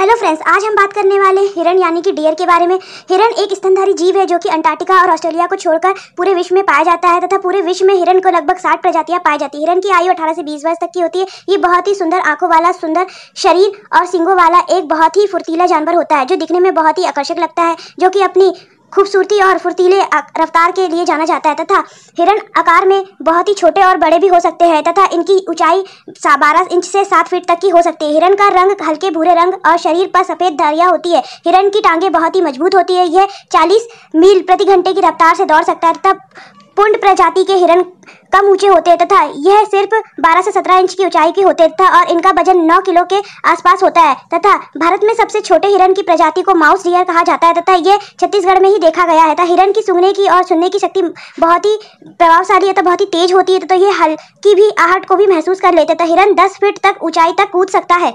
hello friends आज हम बात करने वाले हिरण यानी कि डियर के बारे में हिरण एक स्तनधारी जीव है जो कि अंटार्कटिका और ऑस्ट्रेलिया को छोड़कर पूरे विश्व में पाया जाता है तथा पूरे विश्व में हिरण को लगभग साठ प्रजातियां पाई जाती है हिरण की आयु 18 से 20 वर्ष तक की होती है ये बहुत ही सुंदर आंखों वाला सुंदर शरीर और सिंगों वाला एक बहुत ही फुर्तीला जानवर होता है जो दिखने में बहुत ही आकर्षक लगता है जो कि अपनी खूबसूरती और फुर्तीले रफ्तार के लिए जाना जाता है तथा हिरण आकार में बहुत ही छोटे और बड़े भी हो सकते हैं तथा इनकी ऊंचाई बारह इंच से सात फीट तक की हो सकती है हिरण का रंग हल्के भूरे रंग और शरीर पर सफ़ेद धरिया होती है हिरण की टांगें बहुत ही मजबूत होती है यह चालीस मील प्रति घंटे की रफ्तार से दौड़ सकता है तथा पुंड प्रजाति के हिरण कम ऊंचे होते तथा यह सिर्फ 12 से 17 इंच की ऊंचाई के होते तथा और इनका वजन 9 किलो के आसपास होता है तथा भारत में सबसे छोटे हिरण की प्रजाति को माउस डियर कहा जाता है तथा यह छत्तीसगढ़ में ही देखा गया है तथा हिरण की सूंघने की और सुनने की शक्ति बहुत ही प्रभावशाली है तथा बहुत ही तेज होती है तथा ये हल्की भी आहट को भी महसूस कर लेते हिरण दस फीट तक ऊंचाई तक कूद सकता है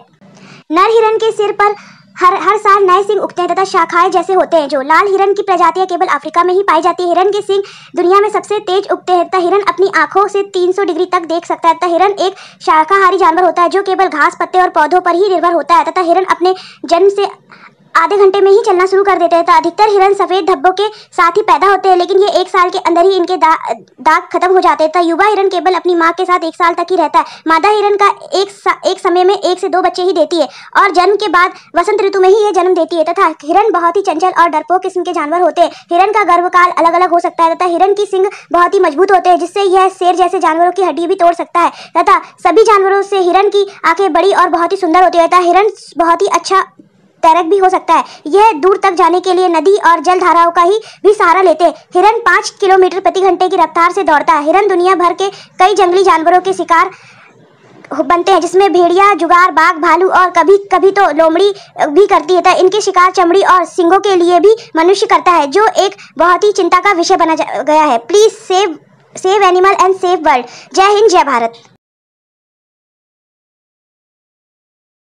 नर हिरण के सिर पर हर हर साल नए सिंह उगते हैं तथा शाखाएं जैसे होते हैं जो लाल हिरन की प्रजातियां केवल अफ्रीका में ही पाई जाती है हिरन के सिंह दुनिया में सबसे तेज उगते हैं तथा हिरन अपनी आंखों से 300 डिग्री तक देख सकता है तथा हिरन एक शाकाहारी जानवर होता है जो केवल घास पत्ते और पौधों पर ही निर्भर होता है तथा हिरन अपने जन्म से आधे घंटे में ही चलना शुरू कर देते हैं तो अधिकतर हिरन सफ़ेद धब्बों के साथ ही पैदा होते हैं लेकिन ये एक साल के अंदर ही इनके दा, दाग खत्म हो जाते हैं तो युवा हिरण केवल अपनी माँ के साथ एक साल तक ही रहता है मादा हिरन का एक सा, एक समय में एक से दो बच्चे ही देती है और जन्म के बाद वसंत ऋतु में ही ये जन्म देती है तथा हिरण बहुत ही चंचल और डरपोक किस्म के जानवर होते हैं हिरण का गर्भकाल अलग अलग हो सकता है तथा हिरण की सिंग बहुत ही मजबूत होते हैं जिससे यह शेर जैसे जानवरों की हड्डी भी तोड़ सकता है तथा सभी जानवरों से हिरण की आंखें बड़ी और बहुत ही सुंदर होती है तथा हिरण बहुत ही अच्छा तैरक भी हो सकता है यह दूर तक जाने के लिए नदी और जल धाराओं का ही भी सहारा लेते हैं हिरन पाँच किलोमीटर प्रति घंटे की रफ्तार से दौड़ता है हिरन दुनिया भर के कई जंगली जानवरों के शिकार बनते हैं जिसमें भेड़िया जुगार बाघ भालू और कभी कभी तो लोमड़ी भी करती है इनके शिकार चमड़ी और सिंगों के लिए भी मनुष्य करता है जो एक बहुत ही चिंता का विषय बना गया है please save save animal and save world जय हिंद जय भारत